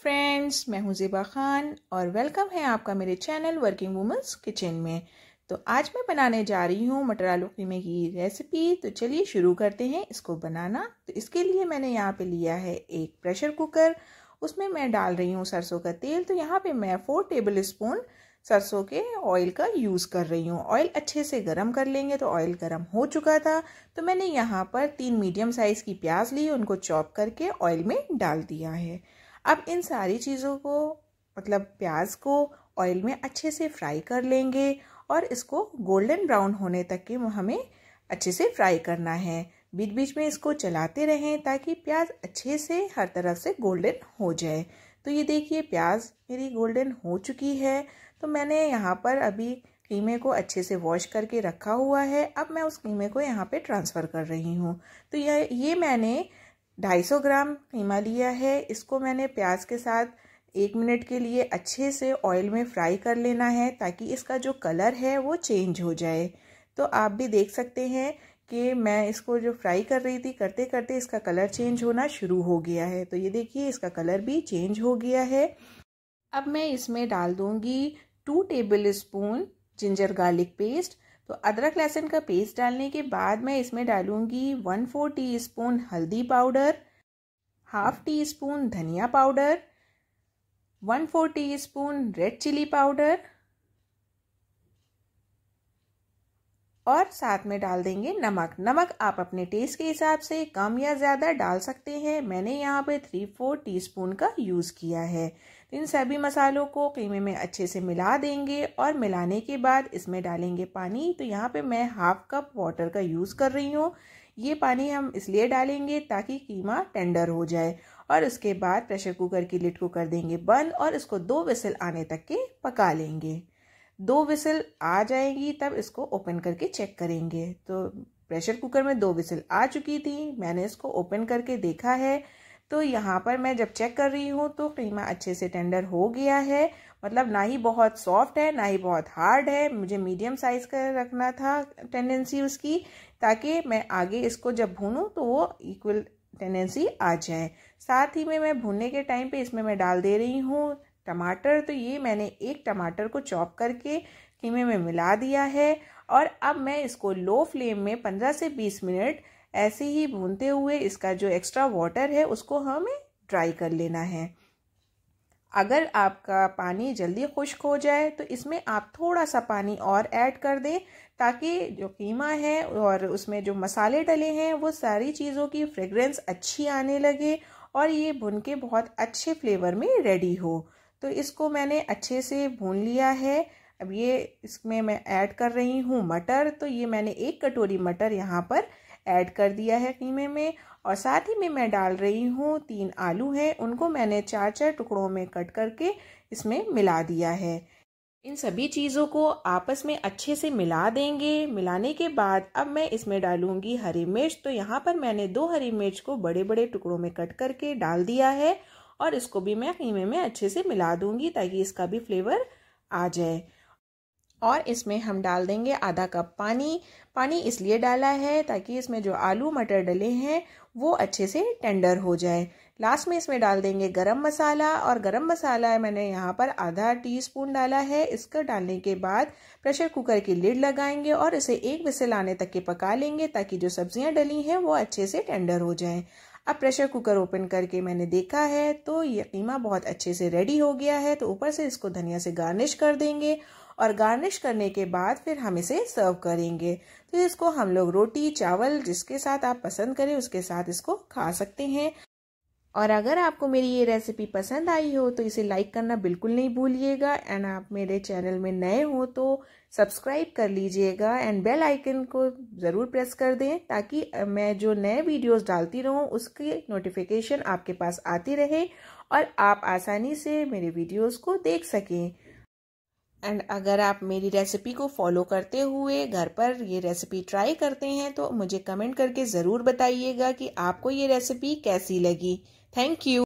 Friends मैं हूं ज़ेबा ख़ान और वेलकम है आपका मेरे चैनल वर्किंग वुमेंस किचन में तो आज मैं बनाने जा रही हूं मटर आलू कीमे की रेसिपी तो चलिए शुरू करते हैं इसको बनाना तो इसके लिए मैंने यहाँ पे लिया है एक प्रेशर कुकर उसमें मैं डाल रही हूँ सरसों का तेल तो यहाँ पे मैं फोर टेबल स्पून सरसों के ऑयल का यूज़ कर रही हूँ ऑयल अच्छे से गर्म कर लेंगे तो ऑयल गर्म हो चुका था तो मैंने यहाँ पर तीन मीडियम साइज़ की प्याज ली उनको चॉप करके ऑयल में डाल दिया है अब इन सारी चीज़ों को मतलब प्याज को ऑयल में अच्छे से फ्राई कर लेंगे और इसको गोल्डन ब्राउन होने तक के हमें अच्छे से फ्राई करना है बीच बीच में इसको चलाते रहें ताकि प्याज अच्छे से हर तरफ से गोल्डन हो जाए तो ये देखिए प्याज मेरी गोल्डन हो चुकी है तो मैंने यहाँ पर अभी कीमे को अच्छे से वॉश करके रखा हुआ है अब मैं उस कीमे को यहाँ पे ट्रांसफ़र कर रही हूँ तो यह ये मैंने 250 ग्राम कीमा लिया है इसको मैंने प्याज के साथ एक मिनट के लिए अच्छे से ऑयल में फ्राई कर लेना है ताकि इसका जो कलर है वो चेंज हो जाए तो आप भी देख सकते हैं कि मैं इसको जो फ्राई कर रही थी करते करते इसका कलर चेंज होना शुरू हो गया है तो ये देखिए इसका कलर भी चेंज हो गया है अब मैं इसमें डाल दूँगी two tablespoon ginger garlic paste तो अदरक लहसुन का पेस्ट डालने के बाद मैं इसमें डालूंगी वन फोर टी स्पून हल्दी पाउडर हाफ टी स्पून धनिया powder one four teaspoon red chili powder और साथ में डाल देंगे नमक नमक आप अपने टेस्ट के हिसाब से कम या ज़्यादा डाल सकते हैं मैंने यहाँ पे थ्री फोर टीस्पून का यूज़ किया है इन सभी मसालों को कीमे में अच्छे से मिला देंगे और मिलाने के बाद इसमें डालेंगे पानी तो यहाँ पे मैं हाफ कप वाटर का यूज़ कर रही हूँ ये पानी हम इसलिए डालेंगे ताकि कीमा टेंडर हो जाए और उसके बाद प्रेशर कुकर की लिट को कर देंगे बंद और इसको दो विसल आने तक के पका लेंगे दो विसल आ जाएंगी तब इसको ओपन करके चेक करेंगे तो प्रेशर कुकर में दो विसल आ चुकी थी मैंने इसको ओपन करके देखा है तो यहाँ पर मैं जब चेक कर रही हूँ तो कीमा अच्छे से टेंडर हो गया है मतलब ना ही बहुत सॉफ्ट है ना ही बहुत हार्ड है मुझे मीडियम साइज़ का रखना था टेंडेंसी उसकी ताकि मैं आगे इसको जब भूनूँ तो वो इक्वल टेंडेंसी आ जाए साथ ही में मैं भूनने के टाइम पे इसमें मैं डाल दे रही हूँ टमाटर तो ये मैंने एक टमाटर को चॉप करके कीमे में मिला दिया है और अब मैं इसको लो फ्लेम में पंद्रह से बीस मिनट ऐसे ही भूनते हुए इसका जो एक्स्ट्रा वाटर है उसको हमें ड्राई कर लेना है अगर आपका पानी जल्दी खुश्क हो जाए तो इसमें आप थोड़ा सा पानी और ऐड कर दें ताकि जो कीमा है और उसमें जो मसाले डले हैं वो सारी चीज़ों की फ्रेगरेंस अच्छी आने लगे और ये भुन के बहुत अच्छे फ्लेवर में रेडी हो तो इसको मैंने अच्छे से भून लिया है अब ये इसमें मैं ऐड कर रही हूँ मटर तो ये मैंने एक कटोरी मटर यहाँ पर ऐड कर दिया है कीमे में और साथ ही में मैं डाल रही हूँ तीन आलू हैं उनको मैंने चार चार टुकड़ों में कट करके इसमें मिला दिया है इन सभी चीज़ों को आपस में अच्छे से मिला देंगे मिलाने के बाद अब मैं इसमें डालूंगी हरी मिर्च तो यहाँ पर मैंने दो हरी मिर्च को बड़े बड़े टुकड़ों में कट करके डाल दिया है और इसको भी मैं कीमे में अच्छे से मिला दूंगी ताकि इसका भी फ्लेवर आ जाए और इसमें हम डाल देंगे आधा कप पानी पानी इसलिए डाला है ताकि इसमें जो आलू मटर डले हैं वो अच्छे से टेंडर हो जाए लास्ट में इसमें डाल देंगे गरम मसाला और गरम मसाला मैंने यहाँ पर आधा टीस्पून डाला है इसका डालने के बाद प्रेशर कुकर की लिड लगाएंगे और इसे एक विसल आने तक के पका लेंगे ताकि जो सब्जियाँ डली हैं वो अच्छे से टेंडर हो जाएँ अब प्रेशर कुकर ओपन करके मैंने देखा है तो ये कीमा बहुत अच्छे से रेडी हो गया है तो ऊपर से इसको धनिया से गार्निश कर देंगे और गार्निश करने के बाद फिर हम इसे सर्व करेंगे तो इसको हम लोग रोटी चावल जिसके साथ आप पसंद करें उसके साथ इसको खा सकते हैं और अगर आपको मेरी ये रेसिपी पसंद आई हो तो इसे लाइक करना बिल्कुल नहीं भूलिएगा एंड आप मेरे चैनल में नए हो तो सब्सक्राइब कर लीजिएगा एंड बेल आइकन को ज़रूर प्रेस कर दें ताकि मैं जो नए वीडियोस डालती रहूं उसकी नोटिफिकेशन आपके पास आती रहे और आप आसानी से मेरे वीडियोस को देख सकें एंड अगर आप मेरी रेसिपी को फॉलो करते हुए घर पर ये रेसिपी ट्राई करते हैं तो मुझे कमेंट करके ज़रूर बताइएगा कि आपको ये रेसिपी कैसी लगी Thank you.